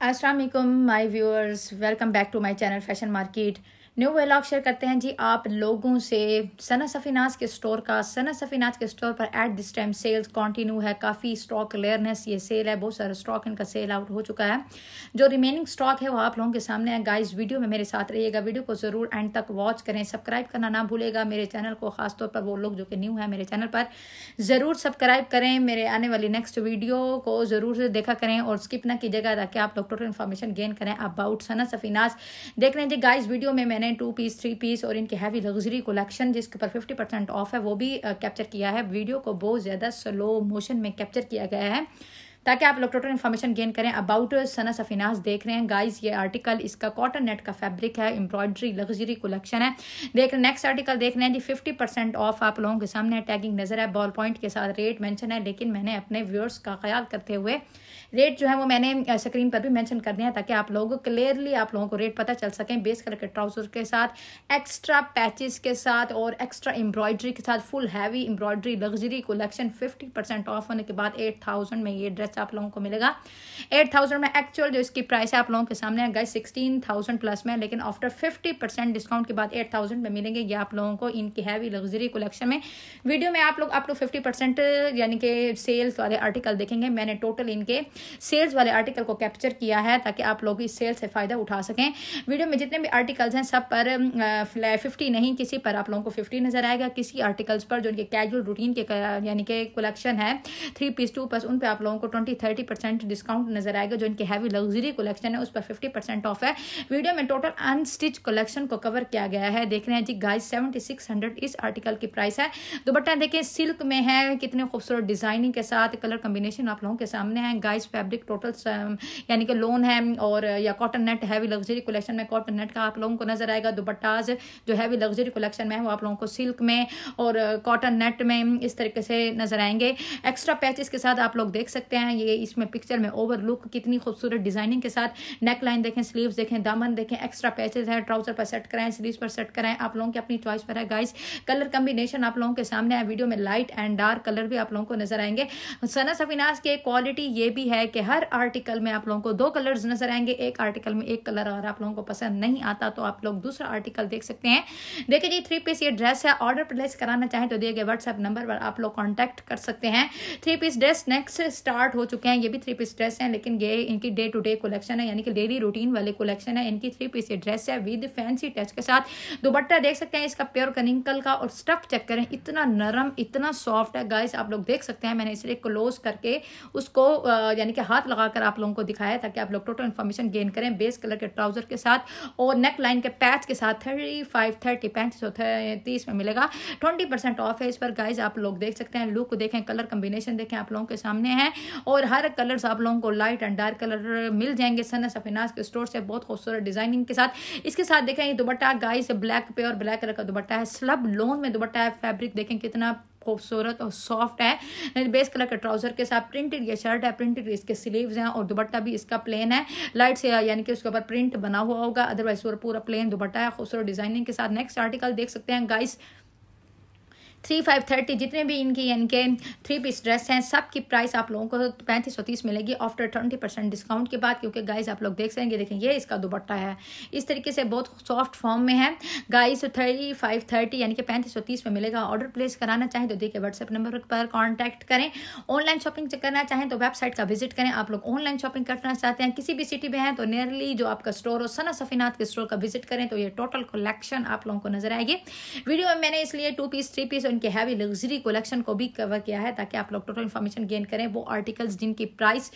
Assalamualaikum my viewers welcome back to my channel fashion market new vlog share करते हैं जी आप लोगों से सना सफ़ीनाज के स्टोर का सना सफ़ीनाज के स्टोर पर at this time sales continue है काफ़ी स्टॉक क्लियरनेस ये सेल है बहुत सारा स्टॉक इनका सेल आउट हो चुका है जो रिमेनिंग स्टॉक है वो आप लोगों के सामने है गाइज वीडियो में मेरे साथ रहिएगा वीडियो को ज़रूर एंड तक वॉच करें सब्सक्राइब करना ना भूलेगा मेरे चैनल को खासतौर पर वो लोग जो कि न्यू है मेरे चैनल पर ज़रूर सब्सक्राइब करें मेरे आने वाली नेक्स्ट वीडियो को ज़रूर देखा करें और स्किप ना कीजिएगा ताकि आप लोग टोटल इन्फॉर्मेशन गेन करें अबाउट सना सफ़ीनाज देख रहे हैं जी गाइज वीडियो में मैंने हैं टू पीस थ्री पीस और इनकी हैवी लग्जरी कलेक्शन जिसके ऊपर फिफ्टी परसेंट ऑफ है वो भी कैप्चर किया है वीडियो को बहुत ज़्यादा स्लो मोशन में कैप्चर किया गया है ताकि आप लोग टोटल इन्फॉर्मेशन गेन करें अबाउट सना सफिनास देख रहे हैं गाइज ये आर्टिकल इसका कॉटन नेट का फैब्रिक है एम्ब्रॉयडरी लग्जरी कलेक्शन है देख नेक्स्ट आर्टिकल देख रहे हैं जी फिफ्टी परसेंट ऑफ आप लोगों के सामने टैगिंग नज़र है बॉल पॉइंट के साथ रेट मैंशन है लेकिन मैंने अपने व्यूअर्स का ख्याल करते हुए रेट जो है वो मैंने स्क्रीन पर भी मैंशन कर दिया है ताकि आप लोग क्लियरली आप लोगों को रेट पता चल सकें बेस कलर के ट्राउजर के साथ एक्स्ट्रा पैचेस के साथ और एक्स्ट्रा एम्ब्रॉयडरी के साथ full heavy embroidery luxury collection fifty percent off होने के बाद एट थाउजेंड में ये ड्रेस खर्चा आप लोगों को मिलेगा एट थाउजेंड में एक्चुअल जो इसकी प्राइस है आप लोगों के सामने है गए सिक्सटीन थाउजेंड प्लस में लेकिन आफ्टर फिफ्टी परसेंट डिस्काउंट के बाद एट थाउजेंड में मिलेंगे ये आप लोगों को इनकी हैवी लग्जरी कलेक्शन में वीडियो में आप लोग अप टू फिफ्टी परसेंट यानी कि सेल्स वाले आर्टिकल देखेंगे मैंने टोटल इनके सेल्स वाले आर्टिकल को कैप्चर किया है ताकि आप लोग इस सेल्स से फ़ायदा उठा सकें वीडियो में जितने भी आर्टिकल्स हैं सब पर फिफ्टी नहीं किसी पर आप लोगों को फिफ्टी नज़र आएगा किसी आर्टिकल्स पर जो इनके कैजुअल रूटीन के यानी कि कलेक्शन है थ्री पीस टू पर उन पर आप लोगों को ट्वेंटी थर्टी परसेंट डिस्काउंट नजर आएगा जो इनकी हैवी लग्जरी कलेक्शन है उस पर फिफ्टी परसेंट ऑफ है वीडियो में टोटल अनस्टिच कलेक्शन को कवर किया गया है देख रहे हैं जी गाइस सेवेंटी सिक्स हंड्रेड इस आर्टिकल की प्राइस है दोपट्टा देखें सिल्क में है कितने खूबसूरत डिजाइनिंग के साथ कलर कॉम्बिनेशन आप लोगों के सामने है गाइस फैब्रिक टोटल यानी कि लोन है और या cotton net heavy luxury collection में कॉटन नेट का आप लोगों को नजर आएगा दोपट्टाज जो हैवी लग्जरी कलेक्शन में है वो आप लोगों को सिल्क में और कॉटन uh, नेट में इस तरीके से नजर आएंगे एक्स्ट्रा पैचेस के साथ आप लोग देख सकते हैं हैं ये इसमें पिक्चर में ओवर लुक कितनी खूबसूरत डिजाइनिंग के साथ नेक लाइन देखें स्लीव देखें दामन देखें एक्स्ट्रा पैचेज है ट्राउजर पर सेट कराएं स्लीव पर सेट कराएं आप लोगों की अपनी चॉइस पर है गाइस कलर कम्बिनेशन आप लोगों के सामने है वीडियो में लाइट एंड डार्क कलर भी आप लोगों को नजर आएंगे सना सफिनास की क्वालिटी ये भी है कि हर आर्टिकल में आप लोगों को दो कलर नजर आएंगे एक आर्टिकल में एक कलर अगर आप लोगों को पसंद नहीं आता तो आप लोग दूसरा आर्टिकल देख सकते हैं देखिए जी थ्री पीस ये ड्रेस है ऑर्डर प्लेस कराना चाहें तो दिए गए व्हाट्सएप नंबर पर आप लोग कॉन्टैक्ट कर सकते हैं three piece dress next start हो चुके हैं ये भी थ्री पीस ड्रेस हैं लेकिन ये इनकी डे टू डे कलेक्शन है यानी कि डेली रूटीन वाले कलेक्शन है इनकी थ्री पीस ड्रेस है विद फैंसी टच के साथ दोपट्टा देख सकते हैं इसका प्योर कनिंकल का और स्टफ चेक करें इतना नरम इतना सॉफ्ट है गाइस आप लोग देख सकते हैं मैंने इसलिए क्लोज करके उसको यानी कि हाथ लगाकर आप लोगों को दिखाया ताकि आप लोग टोटल इन्फॉर्मेशन गेन करें बेस कलर के ट्राउजर के साथ और नेक लाइन के पैच के साथ थर्टी फाइव थर्टी पैंतीस तीस में मिलेगा ट्वेंटी परसेंट ऑफ है इस पर गाइज आप लोग देख सकते हैं लुक देखें कलर कम्बिनेशन देखें आप लोगों के सामने है और हर कलर्स आप लोगों को लाइट एंड डार्क कलर मिल जाएंगे सन सफेनाज के स्टोर से बहुत खूबसूरत डिजाइनिंग के साथ इसके साथ देखें ये दुपट्टा गाइस ब्लैक पे और ब्लैक कलर का दुपट्टा है स्लब लोन में दुपट्टा है फैब्रिक देखें कितना खूबसूरत और सॉफ्ट है बेस कलर के ट्राउजर के साथ प्रिंटेड ये शर्ट है प्रिंटेड इसके स्लीव्स हैं और दुपट्टा भी इसका प्लेन है लाइट से यानी कि उसके ऊपर प्रिंट बना हुआ होगा अदरवाइज पूरा प्लेन दुपट्टा है खूबसूरत डिजाइनिंग के साथ नेक्स्ट आर्टिकल देख सकते हैं गाइस थ्री फाइव थर्टी जितने भी इनकी इनके थ्री पीस ड्रेस हैं सब की प्राइस आप लोगों को पैंतीस सौ तीस मिलेगी आफ्टर ट्वेंटी परसेंट डिस्काउंट के बाद क्योंकि गाइस आप लोग देख सकेंगे देखें ये इसका दुपट्टा है इस तरीके से बहुत सॉफ्ट फॉर्म में है गाइस थर्टी फाइव थर्टी यानी कि पैंतीस सौ तीस में मिलेगा ऑर्डर प्लेस कराना चाहें तो देखिए व्हाट्सएप नंबर पर कॉन्टैक्ट करें ऑनलाइन शॉपिंग करना चाहें तो वेबसाइट का विजिट करें आप लोग ऑनलाइन शॉपिंग करना चाहते हैं किसी भी सिटी में हैं तो नियरली जो आपका स्टोर हो सना सफीनाथ के स्टोर का विजिट करें तो ये टोटल कलेक्शन आप लोगों को नजर आएगी वीडियो में मैंने इसलिए टू पीस थ्री पीस उनके हैवी लग्जरी कलेक्शन को भी कवर किया है ताकि आप लोग टोटल इन्फॉर्मेशन गेन करें वो आर्टिकल्स जिनकी price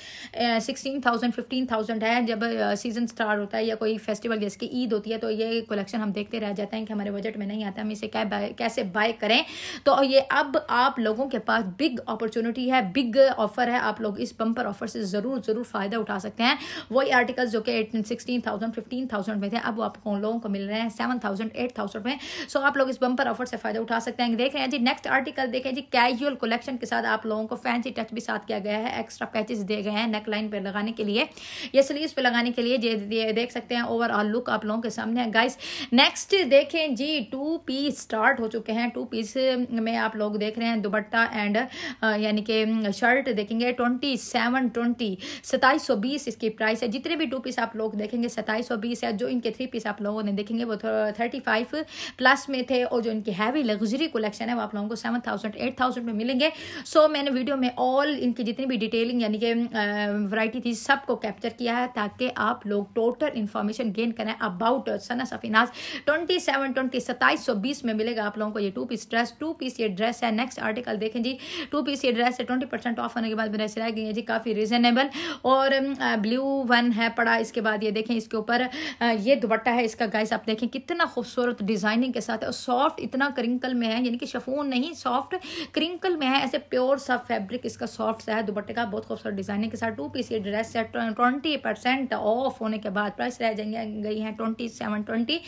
sixteen thousand fifteen thousand है जब सीजन स्टार्ट होता है या कोई फेस्टिवल जैसे कि ईद होती है तो ये कलेक्शन हम देखते रह जाते हैं कि हमारे बजट में नहीं आता हम इसे क्या कैसे बाय करें तो ये अब आप लोगों के पास बिग अपॉर्चुनिटी है बिग ऑफर है आप लोग इस बम्पर ऑफर से ज़रूर ज़रूर फ़ायदा उठा सकते हैं वही आर्टिकल्स जो कि सिक्सटीन थाउजेंड फिफ्टीन थाउजेंड में थे अब वो आपको लोगों को मिल रहे हैं सेवन थाउजेंड एट थाउजेंड में सो आप लोग इस बम्पर ऑफर से फ़ायदा उठा सकते हैं देख रहे हैं हैं जी नेक्स्ट आर्टिकल देखें जी कैजुअल कलेक्शन के साथ आप लोगों को फैंसी टच भी साथ किया गया है एक्स्ट्रा पैचेस दिए गए हैं नेक लाइन पर लगाने के लिए या स्लीव पे लगाने के लिए देख सकते हैं ओवरऑल लुक आप लोगों के सामने है गाइस नेक्स्ट देखें जी टू पीस स्टार्ट हो चुके हैं टू पीस में आप लोग देख रहे हैं दुबट्टा एंड यानी कि शर्ट देखेंगे ट्वेंटी सेवन ट्वेंटी सताईस सौ बीस इसकी प्राइस है जितने भी टू पीस आप लोग देखेंगे सताईस सौ बीस है जो इनके थ्री पीस आप लोगों ने देखेंगे वो थर्टी फाइव प्लस में थे और जो इनकी हैवी लग्जरी कलेक्शन है वो आप लोगों को सेवन थाउजेंड एट थाउजेंड में मिलेंगे सो so, मैंने वीडियो में ऑल इनकी जितनी भी डिटेलिंग यानी कि वैरायटी थी सबको कैप्चर किया है ताकि आप लोग टोटल इन्फॉर्मेशन गेन करें about Sana Safinaz twenty seven twenty सत्ताईस में मिलेगा आप लोगों को ये two piece dress two piece ये ड्रेस है नेक्स्ट आर्टिकल देखें जी टू पीस ये ड्रेस है ट्वेंटी परसेंट ऑफ होने के बाद मेरे सिलाई गई है जी काफ़ी रिजनेबल और ब्लू वन है पड़ा इसके बाद ये देखें इसके ऊपर ये दुपट्टा है इसका गाइस आप देखें कितना खूबसूरत डिजाइनिंग के साथ है और सॉफ्ट इतना करिंकल में है यानी कि फ़ोन नहीं सॉफ्ट क्रिंकल में है ऐसे प्योर सा फैब्रिक इसका सॉफ्ट सा है दुपट्टे का बहुत खूबसूरत डिजाइनिंग के साथ टू पीस ये ड्रेस है ट्वेंटी परसेंट ऑफ होने के बाद प्राइस रह जाएंगे गई है ट्वेंटी सेवन ट्वेंटी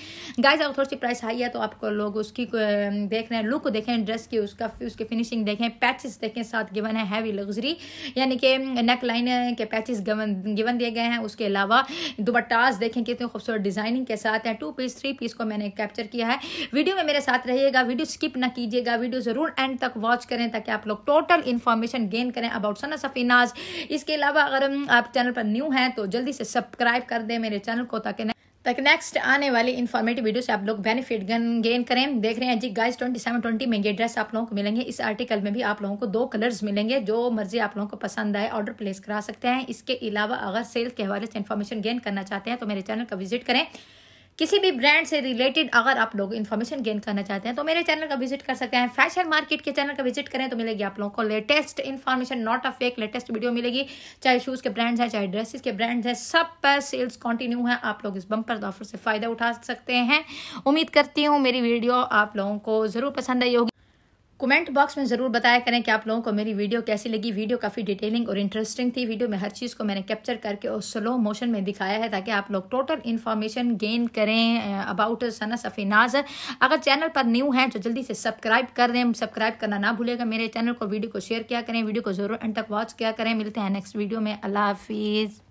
गाइज अगर थोड़ी सी प्राइस हाई है तो आपको लोग उसकी देख रहे हैं लुक देखें ड्रेस की उसका उसकी फिनिशिंग देखें पैचेस देखें साथ गिवन है हैवी लग्जरी यानी कि नेक लाइन के पैचेस गिवन गिवन दिए गए हैं उसके अलावा दुपट्टास देखें कितने खूबसूरत डिजाइनिंग के साथ हैं टू पीस थ्री पीस को मैंने कैप्चर किया है वीडियो में मेरे साथ रहिएगा वीडियो स्किप ना कीजिएगा कीजिएगा वीडियो ज़रूर एंड तक वॉच करें ताकि आप लोग टोटल इन्फॉर्मेशन गेन करें अबाउट सना सफ़ीनाज इसके अलावा अगर आप चैनल पर न्यू हैं तो जल्दी से सब्सक्राइब कर दें मेरे चैनल को ताकि तक नेक्स्ट आने वाली इन्फॉर्मेटिव वीडियो से आप लोग बेनिफिट गेन करें देख रहे हैं जी गाइस ट्वेंटी सेवन ट्वेंटी में ये ड्रेस आप लोगों को मिलेंगे इस आर्टिकल में भी आप लोगों को दो कलर्स मिलेंगे जो मर्जी आप लोगों को पसंद आए ऑर्डर प्लेस करा सकते हैं इसके अलावा अगर सेल्स के हवाले से इन्फॉर्मेशन गेन करना चाहते हैं तो मेरे चैनल का विजिट करें किसी भी ब्रांड से रिलेटेड अगर आप लोग इन्फॉर्मेशन गेन करना चाहते हैं तो मेरे चैनल का विजिट कर सकते हैं फैशन मार्केट के चैनल का विजिट करें तो मिलेगी आप लोगों को latest information not a fake latest video मिलेगी चाहे शूज़ के ब्रांड्स हैं चाहे ड्रेसेस के ब्रांड्स हैं सब पर सेल्स कंटिन्यू हैं आप लोग इस बम्पर ऑफर से फ़ायदा उठा सकते हैं उम्मीद करती हूँ मेरी वीडियो आप लोगों को ज़रूर पसंद आई होगी कमेंट बॉक्स में ज़रूर बताया करें कि आप लोगों को मेरी वीडियो कैसी लगी वीडियो काफ़ी डिटेलिंग और इंटरेस्टिंग थी वीडियो में हर चीज़ को मैंने कैप्चर करके और स्लो मोशन में दिखाया है ताकि आप लोग टोटल इन्फॉर्मेशन गेन करें अबाउट सना नाज अगर चैनल पर न्यू है तो जल्दी से सब्सक्राइब कर दें सब्सक्राइब करना ना भूलेगा मेरे चैनल को वीडियो को शेयर किया करें वीडियो को ज़रूर एंड तक वॉच किया करें मिलते हैं नेक्स्ट वीडियो में अल्लाह हाफिज़